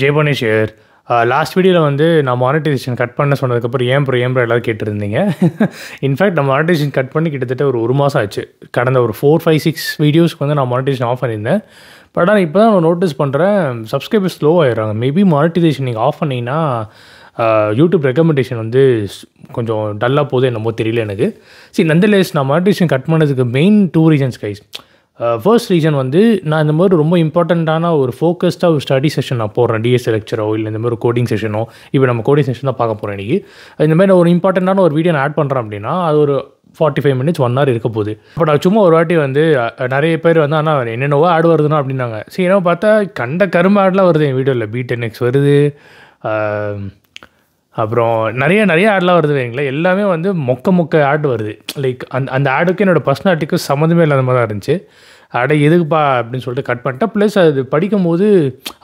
ஜெயபோனி share last வீடியோவில் வந்து நான் மானிட்டைசேஷன் கட் பண்ண சொன்னதுக்கப்புறம் ஏன் ப்ரோ ஏன் ப்ரோ எல்லாரும் கேட்டிருந்தீங்க இன்ஃபேக்ட் நான் மானிட்டைசேஷன் கட் பண்ணி கிட்டத்தட்ட ஒரு ஒரு மாதம் ஆச்சு கடந்த ஒரு ஃபோர் ஃபைவ் சிக்ஸ் வீடியோஸ்க்கு வந்து நான் மானிட்டேஷன் ஆஃப் பண்ணியிருந்தேன் பட் ஆனால் இப்போ தான் நான் நோட்டீஸ் பண்ணுறேன் சப்ஸ்கிரைபர் ஸ்லோ ஆகிடுறாங்க மேபி மானிட்டைசேஷன் நீங்கள் ஆஃப் பண்ணிங்கன்னா யூடியூப் ரெக்கமெண்டேஷன் வந்து கொஞ்சம் டல்லாக போதும் என்னமோ தெரியல எனக்கு சரி நந்தலேஸ் நான் மானிட்டைசேஷன் கட் பண்ணதுக்கு main two reasons guys first uh, reason வந்து நான் இந்த மாதிரி ரொம்ப இம்பார்ட்டண்ட்டான ஒரு ஃபோக்கஸ்டாக ஒரு ஸ்டடி செஷன் நான் போடுறேன் டிஎஸ் லெக்சரோ இல்லை இந்த மாதிரி கோடிங் செஷனோ இப்போ நம்ம கோடிங் செஷன் தான் பார்க்க போகிறேன் இன்றைக்கி இந்த மாதிரி ஒரு இம்பார்ட்டண்ட்டான ஒரு வீடியோ நான் ஆட் பண்ணுறேன் அப்படின்னா அது ஒரு forty five minutes one hour இருக்க போகுது பட் அது சும்மா ஒரு வாட்டி வந்து நிறைய பேர் வந்து ஆனால் என்னென்னவோ ஆடு வருதுன்னா அப்படின்னாங்க சரி பார்த்தா கண்ட கரும்பு ஆடெலாம் வருது என் வீடியோவில் பி டென் எக்ஸ் வருது அப்புறம் நிறைய நிறைய ஆட்லாம் வருது வைங்களேன் எல்லாமே வந்து மொக்க மொக்க ஆட் வருது லைக் அந்த அந்த ஆடுக்கும் என்னோடய பர்சனாலிட்டிக்கும் சம்மந்தமே இல்லாத மாதிரி தான் இருந்துச்சு அட எதுக்குப்பா அப்படின்னு சொல்லிட்டு கட் பண்ணிட்டேன் ப்ளஸ் அது படிக்கும்போது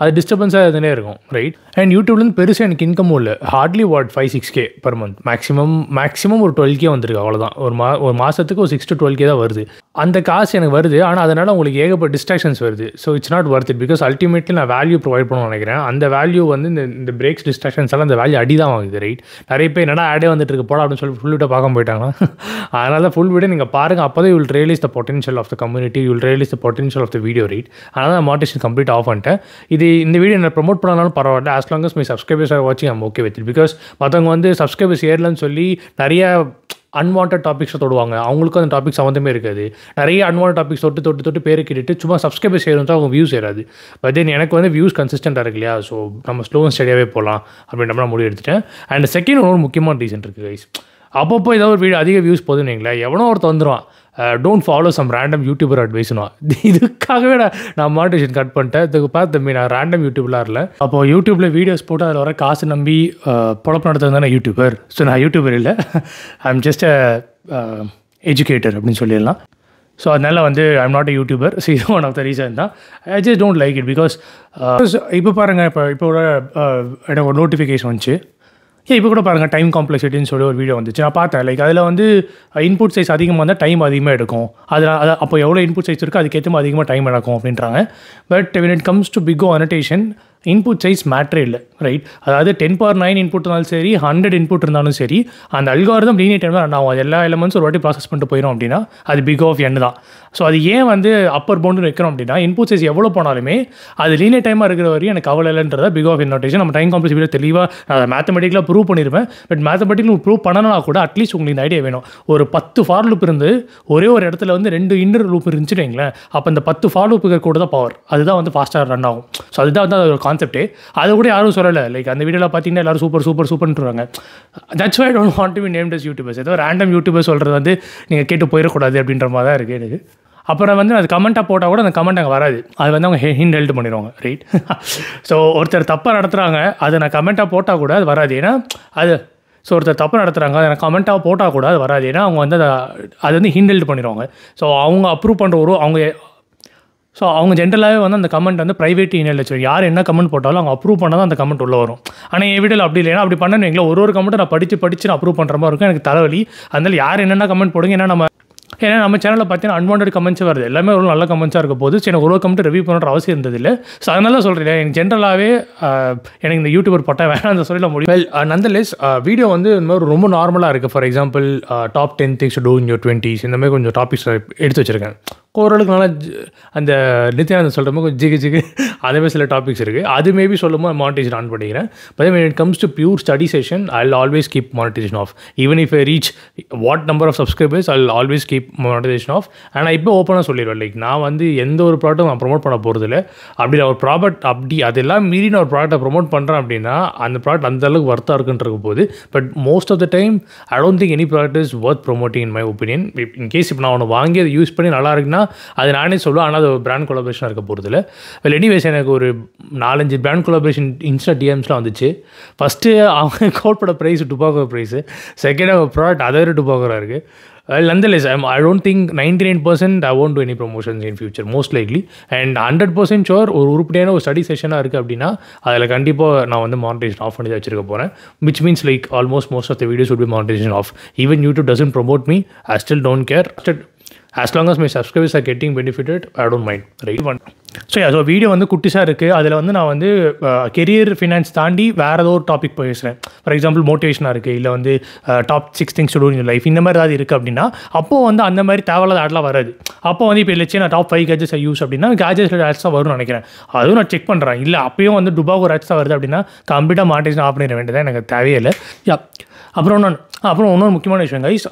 அது டிஸ்டர்பன்ஸாக எதுனே இருக்கும் ரைட் அண்ட் யூடியூப்லேருந்து பெருசாக எனக்கு இன்கமும் இல்லை hardly what five six K per month maximum maximum ஒரு டுவெல் கே வந்துருக்கு அவ்வளோதான் ஒரு மா ஒரு மாதத்துக்கு ஒரு சிக்ஸ் டு டுவெல் கே தான் வருது அந்த காசு எனக்கு வருது ஆனால் அதனால் உங்களுக்கு ஏகப்பட்ட டிஸ்ட்ராக்ஷன்ஸ் வருது so it's not worth it because ultimately நான் வேல்யூ ப்ரொவைட் பண்ணணும்னு நினைக்கிறேன் அந்த வேல்யூ வந்து இந்த இந்த பிரேக்ஸ் டிஸ்ட்ராக்ஷன்ஸ் எல்லாம் அந்த வேல்யூ அடி தான் வாங்குது ரைட் நிறைய பேர் என்னடா ஆடே வந்துட்டு இருக்கு போடா அப்படின்னு சொல்லி ஃபுல் வீட்டை பார்க்க போயிட்டாங்க அதனால் ஃபுல் விட நீங்கள் பாருங்கள் அப்போ தான் you'll realise the potential of the community you'll release the potential of the video read அதனால் நான் மாட்டிஷன் கம்ப்ளீட் ஆஃப் பண்ணிட்டேன் இது இந்த வீடியோ நான் ப்ரொமோட் பண்ணாலும் பரவாயில்ல as long as my subscribers are வாட்சிங் ஐம் ஓகே வித் பிகாஸ் மற்றவங்க வந்து சப்ஸ்கிரைபர்ஸ் ஏறலன்னு சொல்லி நிறையா அன்வான்ட் டாபிக்ஸை தொடுவாங்க அவங்களுக்கும் அந்த டாபிக் சம்மந்தமே இருக்காது நிறைய அன்வான்ட் டாபிக்ஸ் தொட்டு தொட்டு தொட்டு பேர் கேட்டுட்டு சும்மா சப்ஸ்கிரைபர் செய்யணும் அவங்க வியூஸ் ஏறாது பட் தென் எனக்கு வந்து வியூஸ் கன்சிஸ்டண்டாக இருக்கு இல்லையா ஸோ நம்ம ஸ்லோவும் ஸ்டடியாகவே போகலாம் அப்படின்ற நான் முடிவு எடுத்துட்டேன் அண்ட் செகண்ட் ஒன்று முக்கியமான ரீசன் இருக்குது கைஸ் அப்பப்போ ஏதாவது ஒரு வீடியோ அதிக வியூஸ் போதுன்னு வைங்களேன் எவனோ ஒருத்தர் வந்துடுவான் don't follow some random YouTuber அட்வைஸ்னா இதுக்காகவே நான் நான் மானிட்டேஷன் கட் பண்ணிட்டேன் இதுக்கு பார்த்து தம்பி நான் ரேண்டம் யூடியூப்லாம் இல்லை அப்போது யூடியூப்பில் வீடியோஸ் போட்டு அதில் வர காசு நம்பி uh, பொழப்பு நடத்துறது தானே யூடியூபர் ஸோ நான் யூடியூபர் இல்லை I am just a educator அப்படின்னு சொல்லிடலாம் ஸோ அதனால் வந்து I'm not a YouTuber so இது ஒன் ஆஃப் த ரீசன் தான் I just don't like it because இப்போ பாருங்கள் இப்போ இப்போ எனக்கு ஒரு நோட்டிஃபிகேஷன் வந்துச்சு ஏன் இப்போ கூட பாருங்கள் டைம் காம்ப்ளெக்சிட்டின்னு சொல்லி ஒரு வீடியோ வந்துச்சு நான் பார்த்தேன் லைக் அதில் வந்து இன்புட் சைஸ் அதிகமாக இருந்தால் டைம் அதிகமாக எடுக்கும் அதில் அது அப்போ எவ்வளோ இன்புட் சைஸ் இருக்கோ அதுக்கேற்ற மாதிரி அதிகமாக டைம் எடுக்கும் அப்படின்றாங்க but when it comes to big O notation input size matter இல்லை ரைட் அதாவது டென் பார் நைன் இன்புட் இருந்தாலும் சரி ஹண்ட்ரட் இன்புட் இருந்தாலும் சரி அந்த அல்காரதம் லீனியர் டைம் தான் நான் எல்லா எலமெண்ட்ஸும் ஒரு வாட்டி ப்ராசஸ் பண்ணிட்டு போயிடும் அப்படின்னா அது பிக் ஆஃப் என் தான் ஸோ அது ஏன் வந்து அப்பர் பவுண்டு வைக்கிறோம் அப்படின்னா இன்புட் சைஸ் எவ்வளோ போனாலுமே அது லீனியர் டைமாக இருக்கிற வரையும் எனக்கு கவலை இல்லைன்றத பிக் ஆஃப் என்னோட நம்ம டைம் காம்ப்ளெக்ஸ் தெளிவாக நான் மேத்தமெட்டிக்கலாக ப்ரூவ் பண்ணிடுவேன் பட் மேத்தமெட்டிக்கல் ப்ரூவ் பண்ணணுன்னா கூட அட்லீஸ்ட் உங்களுக்கு இந்த ஐடியா வேணும் ஒரு பத்து ஃபார் லூப் இருந்து ஒரே ஒரு இடத்துல வந்து ரெண்டு இன்னர் லூப் இருந்துச்சுட்டு வைங்களேன் அப்போ இந்த பத்து ஃபார் லூப்புக்கு கூட தான் பவர் அதுதான் வந்து ஃபாஸ்ட்டாக ரன் ஆகும் ஸோ அதுதான் வந்து ஒரு கான்செப்டே அதை கூட யாரும் சொல்லலை லைக் அந்த வீடியோவில் பார்த்தீங்கன்னா எல்லாரும் சூப்பர் சூப்பர் சூப்பர்ன்றாங்க that's why don't want to be name as YouTubers ஏதோ ரேண்டம் யூடியூபர் சொல்கிறது வந்து நீங்கள் கேட்டு போயிடக்கூடாது அப்படின்ற மாதிரி தான் இருக்குது எனக்கு அப்புறம் வந்து அது கமெண்ட்டாக போட்டால் கூட அந்த கமெண்ட் அங்கே வராது அது வந்து அவங்க ஹிண்ட் ஹெல்ட் பண்ணிடுவாங்க ரைட் ஸோ ஒருத்தர் தப்பாக நடத்துகிறாங்க அதை நான் கமெண்ட்டாக போட்டால் கூட அது வராது ஏன்னா அது ஸோ ஒருத்தர் தப்பு நடத்துகிறாங்க அதை கமெண்ட்டாக போட்டால் கூட அது வராது ஏன்னா அவங்க வந்து அதை அது வந்து ஹெல்ட் பண்ணிடுவாங்க ஸோ அவங்க அப்ரூவ் பண்ணுற ஒரு அவங்க ஸோ அவங்க ஜென்ரலாகவே வந்து அந்த கமெண்ட் வந்து ப்ரைவேட் இமெயில் வச்சு யார் என்ன கமெண்ட் போட்டாலும் அவங்க அப்ரூவ் பண்ணால் தான் அந்த கமெண்ட் உள்ளே வரும் ஆனால் என் வீடியோவில் அப்படி இல்லைனா அப்படி பண்ணணும் எங்களை ஒரு ஒரு கமெண்ட்டை நான் படித்து படித்து நான் அப்ரூவ் பண்ணுற மாதிரி இருக்கும் எனக்கு தலைவலி அதனால் யார் என்னென்ன கமெண்ட் போடுங்க ஏன்னா நம்ம ஏன்னா நம்ம சேனலில் பார்த்தீங்கன்னா அன்வான்ட் கமெண்ட்ஸ் வருது எல்லாமே ஒரு நல்ல கமெண்ட்ஸாக இருக்க போது சரி எனக்கு ஒரு கமெண்ட் ரிவ்யூ பண்ணுற அவசியம் இல்லை ஸோ அதனால சொல்கிறேன் எனக்கு ஜென்ரலாகவே எனக்கு இந்த யூடியூபர் பட்டா வேணாம் அந்த சொல்ல முடியும் வெல் லெஸ் வீடியோ வந்து இந்த மாதிரி ரொம்ப நார்மலாக இருக்குது for example top ten things to do in டுவெண்ட்டிஸ் இந்த மாதிரி கொஞ்சம் டாபிக்ஸ் எடுத்து வச்சிருக்கேன் ஓரளவுக்கு நல்லா அந்த நித்யானந்தன் சொல்கிற மாதிரி ஜிகு ஜிகு அதேமாதிரி சில டாபிக்ஸ் இருக்குது அது மேபி சொல்லும் போது ஆன் பண்ணிக்கிறேன் but mean it comes to pure study session I always keep monetization off even if I reach what number of subscribers I always keep monetization off and நான் இப்போ ஓப்பனாக சொல்லிடுவேன் லைக் நான் வந்து எந்த ஒரு ப்ராடக்ட்டும் நான் ப்ரொமோட் பண்ண போகிறது இல்லை அப்படி ஒரு ப்ராடக்ட் அப்படி அதெல்லாம் மீறி நான் ஒரு ப்ராடக்ட்டை ப்ரொமோட் பண்ணுறேன் அப்படின்னா அந்த ப்ராடக்ட் அந்த அளவுக்கு ஒர்த்தாக இருக்குன்றது போது but most of the time I don't think any product is worth promoting in my opinion in case இப்போ நான் ஒன்று வாங்கி அதை யூஸ் பண்ணி நல்லா இருக்குன்னா அது நானே சொல்லுவேன் ஆனால் அது ஒரு பிராண்ட் கொலாபரேஷனாக இருக்க போகிறதில்ல வெல் எனிவேஸ் எனக்கு ஒரு நாலஞ்சு பிராண்ட் கொலாபரேஷன் இன்ஸ்டா டிஎம்ஸ்லாம் வந்துச்சு ஃபஸ்ட்டு அவங்க கோல்போட ப்ரைஸ் டுபாக்கோ ப்ரைஸு செகண்ட் அவங்க ப்ராடக்ட் அதர் டுபாக்கோராக இருக்குது well nonetheless I'm I don't think ninety nine percent I won't do any promotions in future most likely and hundred percent sure ஒரு உருப்படியான ஒரு study செஷனாக இருக்குது அப்படின்னா அதில் கண்டிப்பாக நான் வந்து மானிட்டேஷன் ஆஃப் பண்ணி தான் வச்சிருக்க போகிறேன் which means like almost most of the videos would be monetization off even YouTube doesn't promote me I still don't care as long as my subscribers are getting benefited I don't mind right one so so video வந்து குட்டிஸாக இருக்குது அதில் வந்து நான் வந்து career finance தாண்டி வேறு ஏதோ ஒரு டாபிக் பேசுகிறேன் ஃபார் எக்ஸாம்பிள் மோட்டிவேஷனாக இருக்குது இல்லை வந்து top six things to in life இந்த மாதிரி ஏதாவது இருக்குது அப்படின்னா அப்போது வந்து அந்த மாதிரி தேவையில்லாத ஆட்லாம் வராது அப்போ வந்து இப்போ இல்லச்சு நான் டாப் ஃபைவ் கேஜஸ் ஐ யூஸ் அப்படின்னா கேஜஸ் ஆட்ஸ் தான் வரும்னு நினைக்கிறேன் அதுவும் நான் செக் பண்ணுறேன் இல்லை அப்பயும் வந்து டுபாக் ஒரு ஆட்ஸ் தான் வருது அப்படின்னா கம்ப்ளீட்டாக மாட்டேஜ் ஆஃப் பண்ணிட வேண்டியதான் எனக்கு தேவையில்லை யா அப்புறம் இன்னொன்று அப்புறம் இன்னொரு முக்கியமான விஷயம் கைஸ்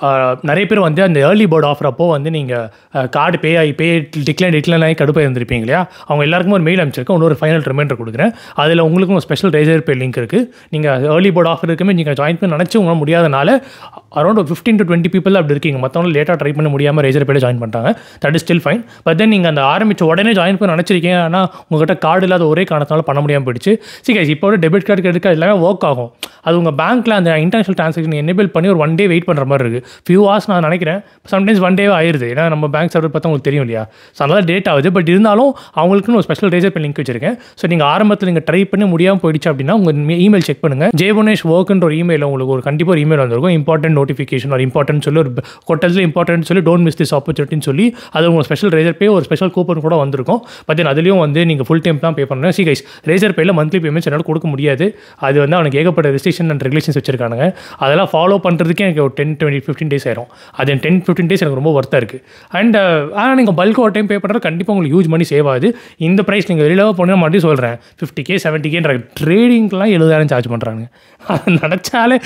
நிறைய பேர் வந்து அந்த ஏர்லி பேர்ட் ஆஃபர் அப்போ வந்து நீங்கள் கார்டு பே ஆகி பே டிக்ளைன் டிக்ளைன் ஆகி கடுப்பாக இருந்திருப்பீங்க இல்லையா அவங்க எல்லாருக்கும் ஒரு மெயில் அனுப்பிச்சிருக்கேன் இன்னொரு ஃபைனல் ரிமைண்டர் கொடுக்குறேன் அதில் உங்களுக்கும் ஒரு ஸ்பெஷல் ரேஜர் பே லிங்க் இருக்குது நீங்கள் ஏர்லி பேர்ட் ஆஃபர் இருக்குமே நீங்கள் ஜாயின் பண்ணி நினச்சி உங்களால் முடியாதனால அரௌண்ட் ஒரு ஃபிஃப்டீன் டு டுவெண்ட்டி பீப்பிள் அப்படி இருக்கீங்க மற்றவங்க லேட்டாக ட்ரை பண்ண முடியாமல் ரேஜர் பேல ஜாயின் பண்ணிட்டாங்க that is still fine but then நீங்கள் அந்த ஆரம்பித்த உடனே ஜாயின் பண்ணி நினச்சிருக்கீங்க ஆனால் உங்கள்கிட்ட கார்டு இல்லாத ஒரே காரணத்தினால பண்ண முடியாமல் போயிடுச்சு சரி கைஸ் இப்போ டெபிட் கார்டு கிரெடிட் கார்டு எல்லாமே ஒர்க் ஆகும் அது உங்கள் பேங்க்கில் அந்த இன்டர்நேஷனல் ட்ரான்சாக்ஷன் எனேபிள் பண்ணி ஒரு ஒன் டே வெயிட் பண்ணுற மாதிரி இருக்குது ஃபியூ ஹவர்ஸ் நான் நினைக்கிறேன் சம்டைம்ஸ் ஒன் டேவே ஆயிடுது ஏன்னா நம்ம பேங்க் சர்வர் பார்த்தா உங்களுக்கு தெரியும் இல்லையா ஸோ அதனால் டேட் ஆகுது பட் இருந்தாலும் அவங்களுக்குன்னு ஒரு ஸ்பெஷல் ரேஜர் பண்ணி லிங்க் வச்சிருக்கேன் ஸோ நீங்கள் ஆரம்பத்தில் நீங்கள் ட்ரை பண்ணி முடியாமல் போயிடுச்சு அப்படின்னா உங்கள் இமெயில் செக் பண்ணுங்கள் ஜேபுனேஷ் ஒர்க்குன்ற ஒரு இமெயில் உங்களுக்கு ஒரு கண்டிப்பாக ஒரு இமெயில் வந்திருக்கும் இம்பார்ட்டன்ட் நோட்டிஃபிகேஷன் ஒரு இம்பார்ட்டன்ட் சொல்லி ஒரு கொட்டத்தில் இம்பார்ட்டன்ட் சொல்லி டோன்ட் மிஸ் திஸ் ஆப்பர்ச்சுனிட்டின்னு சொல்லி அது உங்களுக்கு ஸ்பெஷல் ரேஜர் பே ஒரு ஸ்பெஷல் கூப்பன் கூட வந்திருக்கும் பட் தென் அதுலேயும் வந்து நீங்கள் ஃபுல் டைம் தான் பே பண்ணணும் சி கைஸ் ரேஜர் பேயில் மந்த்லி பேமெண்ட்ஸ் என்னால் கொடுக்க முடியாது அது வந்து அவனுக்கு ஏகப்பட்ட ரெஸ்ட்ரிக்ஷன் அண்ட் ரெகுலேஷன்ஸ் வச்சிருக்காங்க அதெல்லாம் ஃபாலோ பண்ணுறதுக்கே எனக்கு ஒரு டென் டுவெண்ட்டி ஃபிஃப்டின் டேஸ் ஆயிரும் அது டென் ஃபிஃப்டின் டேஸ் எனக்கு ரொம்ப ஒர்த்தாக இருக்குது அண்ட் ஆனால் நீங்கள் பல்க் ஒரு டைம் பே பண்ணுறது கண்டிப்பாக உங்களுக்கு யூஸ் பண்ணி சேவ் ஆகுது இந்த ப்ரைஸ் நீங்கள் வெளியில் போனால் மாட்டி சொல்கிறேன் ஃபிஃப்டி கே செவன்ட்டி கேன்ற ட்ரேடிங்கெலாம் எழுபதாயிரம் சார்ஜ் பண்ணுறாங்க நினச்சாலே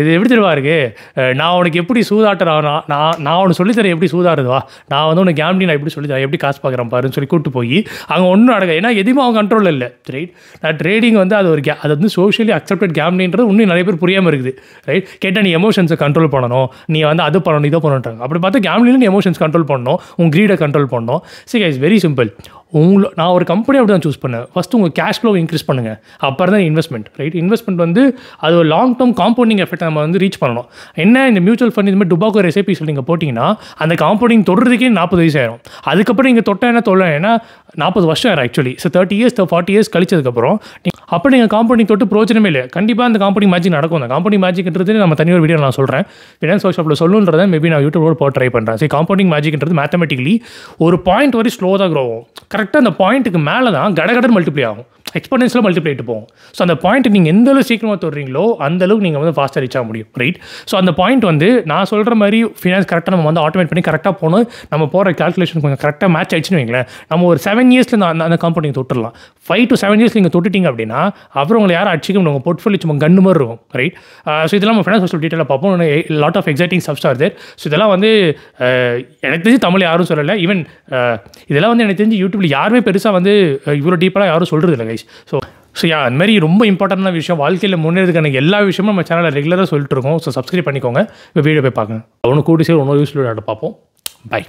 இது எப்படி தெரியுமா இருக்குது நான் உனக்கு எப்படி சூதாட்டுறா நான் நான் உனக்கு சொல்லித்தரேன் எப்படி சூதாடுதுவா நான் வந்து உனக்கு கேம்டி நான் எப்படி சொல்லித்தரேன் எப்படி காசு பார்க்குறேன் பாருன்னு சொல்லி கூப்பிட்டு போய் அங்கே ஒன்றும் நடக்க ஏன்னா எதுவுமே அவங்க கண்ட்ரோலில் இல்லை ட்ரேட் நான் ட்ரேடிங் வந்து அது ஒரு கே அது வந்து சோஷியலி அக்செப்டட் கேம்டின்றது இன்னும் நிறைய பேர் புரியாமல் இருக்குது ரைட் ரைட் கேட்டால் நீ எமோஷன்ஸை கண்ட்ரோல் பண்ணணும் நீ வந்து அது பண்ணணும் இதை பண்ணுறாங்க அப்படி பார்த்தா நீ எமோஷன்ஸ் கண்ட்ரோல் பண்ணணும் உன் க்ரீடை கண்ட்ரோல் பண்ணணும் சி இஸ் வெரி சிம்பிள் உங்களை நான் ஒரு கம்பெனி அப்படி தான் சூஸ் பண்ணேன் ஃபஸ்ட்டு உங்கள் கேஷ் ஃப்ளோ இன்க்ரீஸ் பண்ணுங்கள் அப்புறம் தான் இன்வெஸ்ட்மெண்ட் ரைட் இன்வெஸ்ட்மெண்ட் வந்து அது ஒரு லாங் டேர்ம் காம்பவுண்டிங் எஃபெக்ட் நம்ம வந்து ரீச் பண்ணணும் என்ன இந்த மியூச்சுவல் ஃபண்ட் இதுமாதிரி டுபாக்கோ ரெசிபிஸ் நீங்கள் போட்டிங்கன்னா அந்த காம்பவுண்டிங் தொடர்றதுக்கே நாற்பது வயசு ஆயிரும் அதுக்கப்புறம் நீங்கள் தொட்ட என்ன தொல்லை ஏன்னா நாற்பது வருஷம் ஆயிரும் actually so thirty years forty years கழிச்சதுக்கப்புறம் அப்போ நீங்கள் காம்பவுண்டிங் தொட்டு பிரோஜனமே இல்லை கண்டிப்பாக அந்த காம்பவுண்டிங் மேஜிக் நடக்கும் அந்த காம்பவுண்டிங் மேஜிக்ன்றது நம்ம தனியார் வீடியோ நான் சொல்கிறேன் ஃபினான்ஸ் ஒர்க் ஷாப்பில் சொல்லுன்றத மேபி நான் யூடியூப் போட்டு ட்ரை பண்ணுறேன் சரி காம்பவுண்டிங் மேஜிக்ன்றது மேத்தமெட்டிக்கலி ஒரு பாயிண்ட் வரை ஸ்லோ தான் க்ரோ ஆகும் கரெக்டாக அந்த பாயிண்ட்டுக்கு மேலே தான் கடகடன் மல்டிப்ளை ஆகும் எக்ஸ்போனன்ஸில் மல்டிப்ளைட்டு போகும் ஸோ அந்த பாயிண்ட் நீங்கள் எந்த அளவு சீக்கிரமாக தொடுறீங்களோ அந்தளவுக்கு நீங்கள் வந்து ஃபாஸ்ட்டாக ரீச் ஆக முடியும் ரைட் ஸோ அந்த பாயிண்ட் வந்து நான் சொல்கிற மாதிரி ஃபினான்ஸ் கரெக்டாக நம்ம வந்து ஆட்டோமேட் பண்ணி கரெக்டாக போகணும் நம்ம போகிற கால்குலேஷன் கொஞ்சம் கரெக்டாக மேட்ச் ஆயிடுச்சுன்னு வைங்களேன் நம்ம ஒரு செவன் இயர்ஸில் அந்த அந்த கம்பெனி தொட்டுடலாம் ஃபைவ் டு செவன் இயர்ஸ் நீங்கள் தொட்டுட்டிங்க அப்படின்னா அப்புறம் உங்களை யாரும் அடிச்சிக்க உங்கள் போர்ட்ஃபோலியோ சும்மா கண்டு மாதிரி இருக்கும் ரைட் ஸோ இதெல்லாம் நம்ம ஃபினான்ஸ் ஹோஸ்டல் டீட்டெயிலாக பார்ப்போம் lot of exciting subs are there so இதெல்லாம் வந்து எனக்கு தெரிஞ்சு தமிழ் யாரும் சொல்லலை ஈவன் இதெல்லாம் வந்து எனக்கு தெரிஞ்சு யூடியூப்பில் யாருமே பெருசாக வந்து இவ்வளோ டீப்பாக யாரும் சொல்கிறது இல்லை ரைஸ் ஸோ ஸோ யா அந்த மாதிரி ரொம்ப இம்பார்ட்டண்டான விஷயம் வாழ்க்கையில் முன்னேறதுக்கான எல்லா விஷயமும் நம்ம சேனலில் ரெகுலராக சொல்லிட்டு இருக்கோம் ஸோ சப்ஸ்கிரைப் பண்ணிக்கோங்க இப்போ வீடியோ போய் பார்க்கணும் ஒன்று கூட்டி சேர் ஒன்று யூஸ்ஃபுல்லாக பார்ப்போம் பை